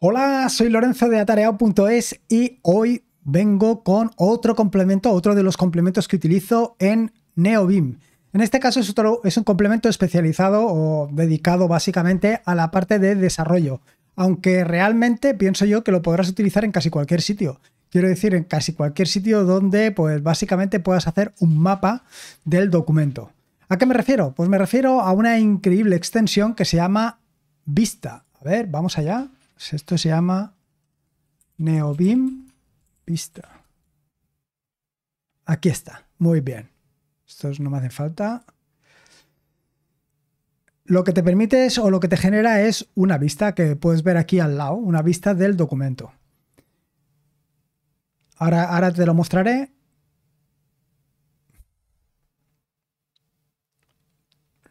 Hola, soy Lorenzo de atareao.es y hoy vengo con otro complemento, otro de los complementos que utilizo en NeoBIM. En este caso es, es un complemento especializado o dedicado básicamente a la parte de desarrollo, aunque realmente pienso yo que lo podrás utilizar en casi cualquier sitio. Quiero decir, en casi cualquier sitio donde pues básicamente puedas hacer un mapa del documento. ¿A qué me refiero? Pues me refiero a una increíble extensión que se llama Vista. A ver, vamos allá. Pues esto se llama NeoBeam Vista. Aquí está. Muy bien. Estos no me hacen falta. Lo que te permite es, o lo que te genera es una vista que puedes ver aquí al lado, una vista del documento. Ahora, ahora te lo mostraré.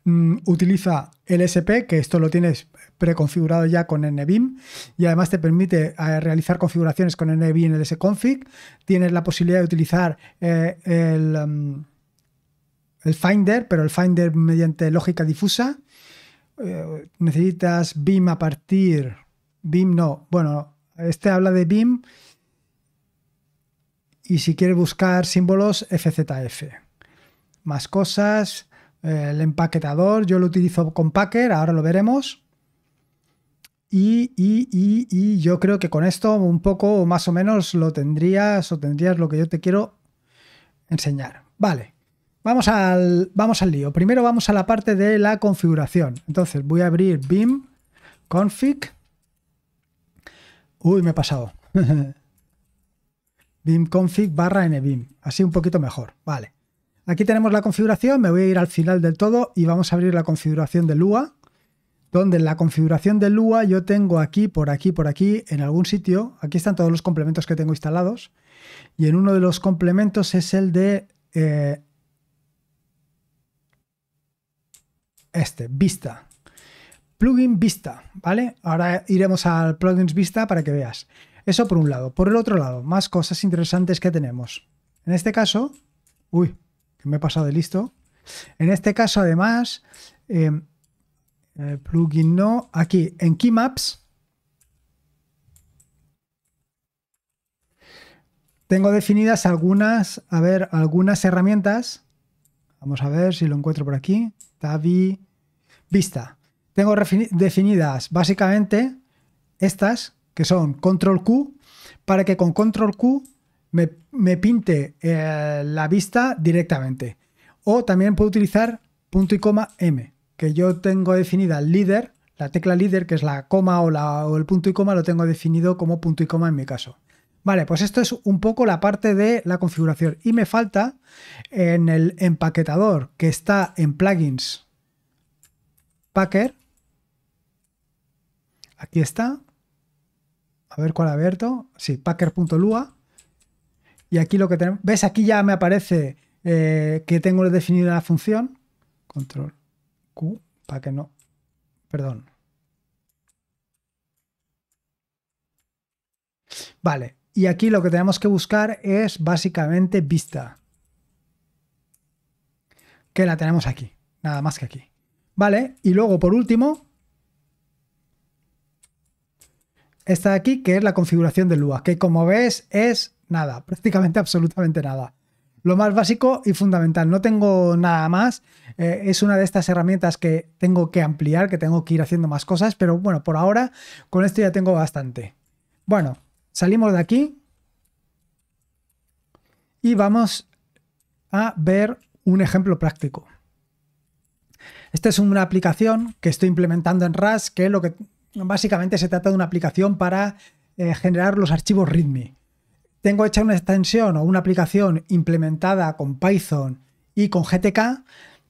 Mm, utiliza utiliza SP, que esto lo tienes preconfigurado ya con NBIM y además te permite eh, realizar configuraciones con NBIM SConfig Tienes la posibilidad de utilizar eh, el, mm, el, Finder, pero el Finder mediante lógica difusa. Eh, necesitas BIM a partir. BIM no, bueno, este habla de BIM. Y si quieres buscar símbolos, FZF. Más cosas. Eh, el empaquetador, yo lo utilizo con Packer, ahora lo veremos. Y, y, y, yo creo que con esto un poco más o menos lo tendrías o tendrías lo que yo te quiero enseñar. Vale, vamos al, vamos al lío. Primero vamos a la parte de la configuración. Entonces voy a abrir BIM, config. Uy, me he pasado. BIM config barra nBIM. Así un poquito mejor. Vale. Aquí tenemos la configuración, me voy a ir al final del todo y vamos a abrir la configuración de Lua, donde la configuración de Lua yo tengo aquí, por aquí, por aquí, en algún sitio, aquí están todos los complementos que tengo instalados, y en uno de los complementos es el de eh, este, Vista. Plugin Vista, ¿vale? Ahora iremos al Plugins Vista para que veas. Eso por un lado. Por el otro lado, más cosas interesantes que tenemos. En este caso, uy, que me he pasado de listo. En este caso, además, eh, eh, plugin no, aquí en Keymaps tengo definidas algunas, a ver, algunas herramientas. Vamos a ver si lo encuentro por aquí. Tabi Vista. Tengo definidas básicamente estas, que son Control Q, para que con Control Q me, pinte eh, la vista directamente. O también puedo utilizar punto y coma M, que yo tengo definida el líder, la tecla líder, que es la coma o, la, o el punto y coma, lo tengo definido como punto y coma en mi caso. Vale, pues esto es un poco la parte de la configuración. Y me falta en el empaquetador que está en plugins Packer. Aquí está. A ver cuál abierto. Sí, packer.lua. Y aquí lo que tenemos, ves, aquí ya me aparece eh, que tengo definida la función, control Q, para que no, perdón. Vale, y aquí lo que tenemos que buscar es básicamente vista, que la tenemos aquí, nada más que aquí. Vale, y luego por último, esta de aquí, que es la configuración del Lua, que como ves es nada, prácticamente absolutamente nada. Lo más básico y fundamental, no tengo nada más. Eh, es una de estas herramientas que tengo que ampliar, que tengo que ir haciendo más cosas, pero bueno, por ahora con esto ya tengo bastante. Bueno, salimos de aquí y vamos a ver un ejemplo práctico. Esta es una aplicación que estoy implementando en RAS, que lo que básicamente se trata de una aplicación para eh, generar los archivos README tengo hecha una extensión o una aplicación implementada con Python y con GTK,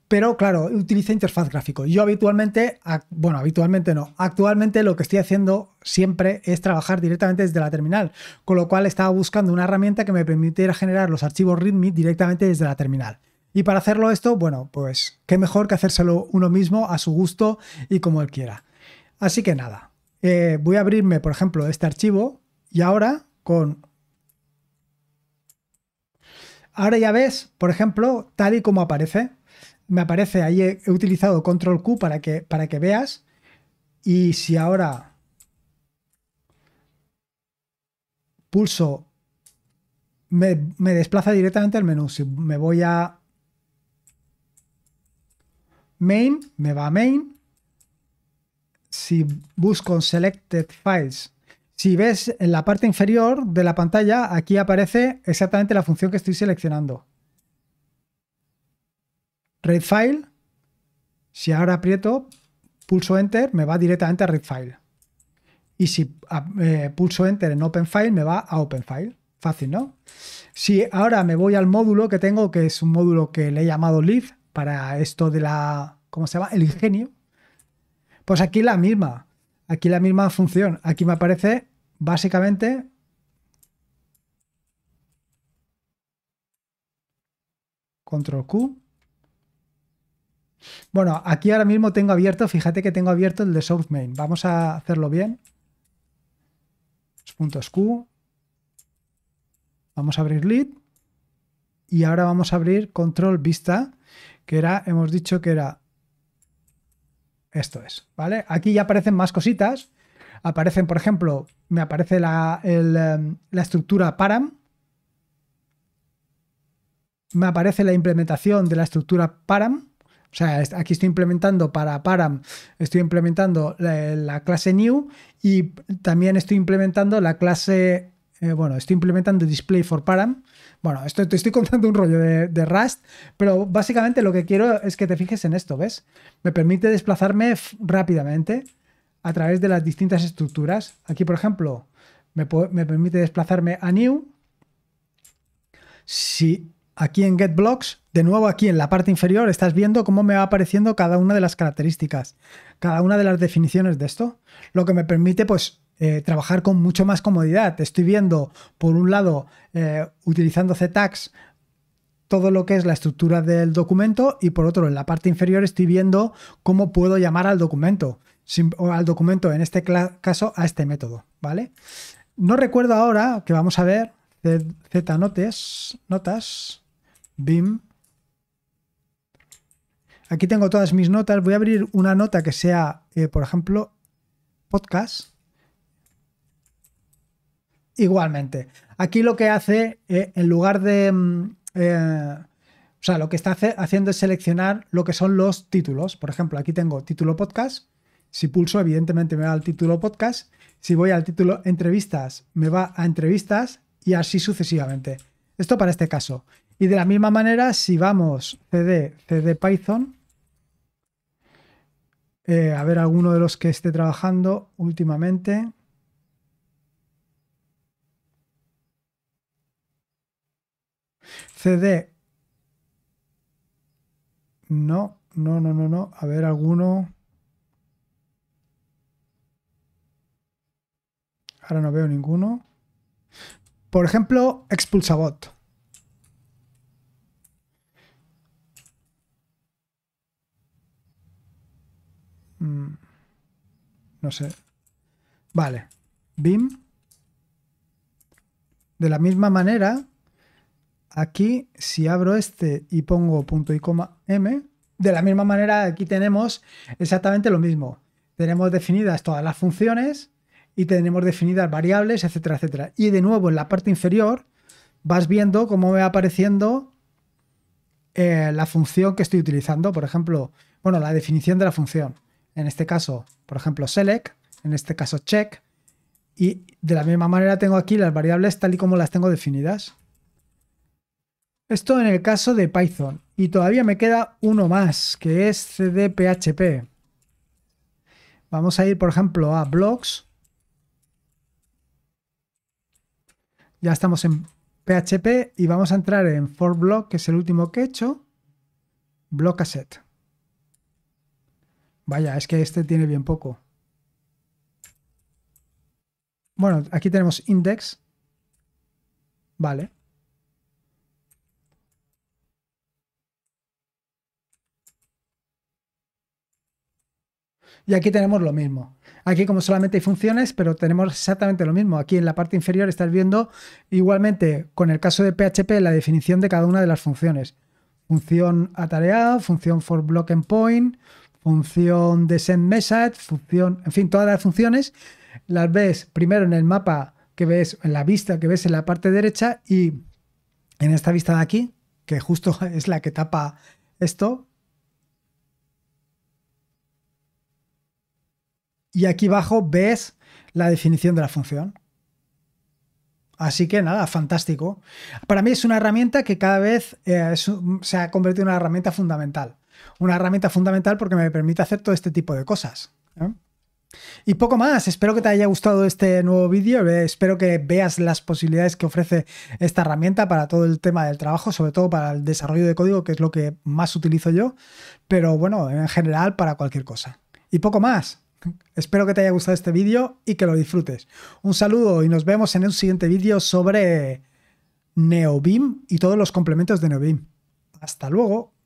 pero claro, utiliza interfaz gráfico. Yo habitualmente, bueno, habitualmente no, actualmente lo que estoy haciendo siempre es trabajar directamente desde la terminal, con lo cual estaba buscando una herramienta que me permitiera generar los archivos README directamente desde la terminal. Y para hacerlo esto, bueno, pues qué mejor que hacérselo uno mismo a su gusto y como él quiera. Así que nada, eh, voy a abrirme, por ejemplo, este archivo y ahora con Ahora ya ves, por ejemplo, tal y como aparece, me aparece ahí, he, utilizado control Q para que, para que veas. Y si ahora pulso, me, desplaza directamente al menú. Si me voy a main, me va a main. Si busco selected files, si ves en la parte inferior de la pantalla, aquí aparece exactamente la función que estoy seleccionando. Read file. Si ahora aprieto, pulso enter, me va directamente a read file. Y si ah, eh, pulso enter en open file, me va a open file. Fácil, ¿no? Si ahora me voy al módulo que tengo, que es un módulo que le he llamado lead para esto de la, ¿cómo se llama? El ingenio. Pues aquí la misma, aquí la misma función. Aquí me aparece básicamente control Q. Bueno, aquí ahora mismo tengo abierto, fíjate que tengo abierto el de South Main. Vamos a hacerlo bien. puntos Q. Vamos a abrir lead. Y ahora vamos a abrir control vista, que era, hemos dicho que era esto es, ¿vale? Aquí ya aparecen más cositas aparecen, por ejemplo, me aparece em, la, estructura param, me aparece la implementación de la estructura param, o sea, aquí estoy implementando para param, estoy implementando la, clase new y también estoy implementando la clase, eh, bueno, estoy implementando display for param. Bueno, esto te estoy contando un rollo de, de, Rust, pero básicamente lo que quiero es que te fijes en esto, ¿ves? Me permite desplazarme rápidamente a través de las distintas estructuras. Aquí, por ejemplo, me, permite desplazarme a New. Si aquí en Get Blocks, de nuevo aquí en la parte inferior, estás viendo cómo me va apareciendo cada una de las características, cada una de las definiciones de esto, lo que me permite pues eh, trabajar con mucho más comodidad. Estoy viendo, por un lado, eh, utilizando ztax todo lo que es la estructura del documento y por otro en la parte inferior estoy viendo cómo puedo llamar al documento, al documento en este caso a este método, ¿vale? No recuerdo ahora que vamos a ver z notes, notas, bim. Aquí tengo todas mis notas. Voy a abrir una nota que sea, eh, por ejemplo, podcast. Igualmente. Aquí lo que hace, eh, en lugar de, mm, eh, o sea, lo que está haciendo es seleccionar lo que son los títulos. Por ejemplo, aquí tengo título podcast. Si pulso, evidentemente me va al título podcast. Si voy al título entrevistas, me va a entrevistas y así sucesivamente. Esto para este caso. Y de la misma manera, si vamos cd, cd Python, eh, a ver alguno de los que esté trabajando últimamente. No, no, no, no, no. A ver, alguno. Ahora no veo ninguno. Por ejemplo, Expulsabot. Mm, no sé. Vale. BIM. De la misma manera, Aquí, si abro este y pongo punto y coma m, de la misma manera aquí tenemos exactamente lo mismo. Tenemos definidas todas las funciones y tenemos definidas variables, etcétera, etcétera. Y de nuevo en la parte inferior vas viendo cómo va apareciendo eh, la función que estoy utilizando. Por ejemplo, bueno, la definición de la función. En este caso, por ejemplo, select, en este caso check. Y de la misma manera tengo aquí las variables tal y como las tengo definidas. Esto en el caso de Python. Y todavía me queda uno más, que es cdphp. Vamos a ir, por ejemplo, a blocks Ya estamos en PHP y vamos a entrar en ForBlock, que es el último que he hecho. Block Vaya, es que este tiene bien poco. Bueno, aquí tenemos index. Vale. Y aquí tenemos lo mismo. Aquí como solamente hay funciones, pero tenemos exactamente lo mismo. Aquí en la parte inferior estás viendo igualmente con el caso de PHP la definición de cada una de las funciones. Función atareado función for block and point función de send message, función, en fin, todas las funciones las ves primero en el mapa que ves, en la vista que ves en la parte derecha y en esta vista de aquí, que justo es la que tapa esto, Y aquí abajo ves la definición de la función. Así que nada, fantástico. Para mí es una herramienta que cada vez eh, se ha convertido en una herramienta fundamental. Una herramienta fundamental porque me permite hacer todo este tipo de cosas. Y poco más, espero que te haya gustado este nuevo vídeo, eh, espero que veas las posibilidades que ofrece esta herramienta para todo el tema del trabajo, sobre todo para el desarrollo de código, que es lo que más utilizo yo, pero bueno, en general para cualquier cosa. Y poco más, Espero que te haya gustado este vídeo y que lo disfrutes. Un saludo y nos vemos en un siguiente vídeo sobre Neobim y todos los complementos de Neobim Hasta luego.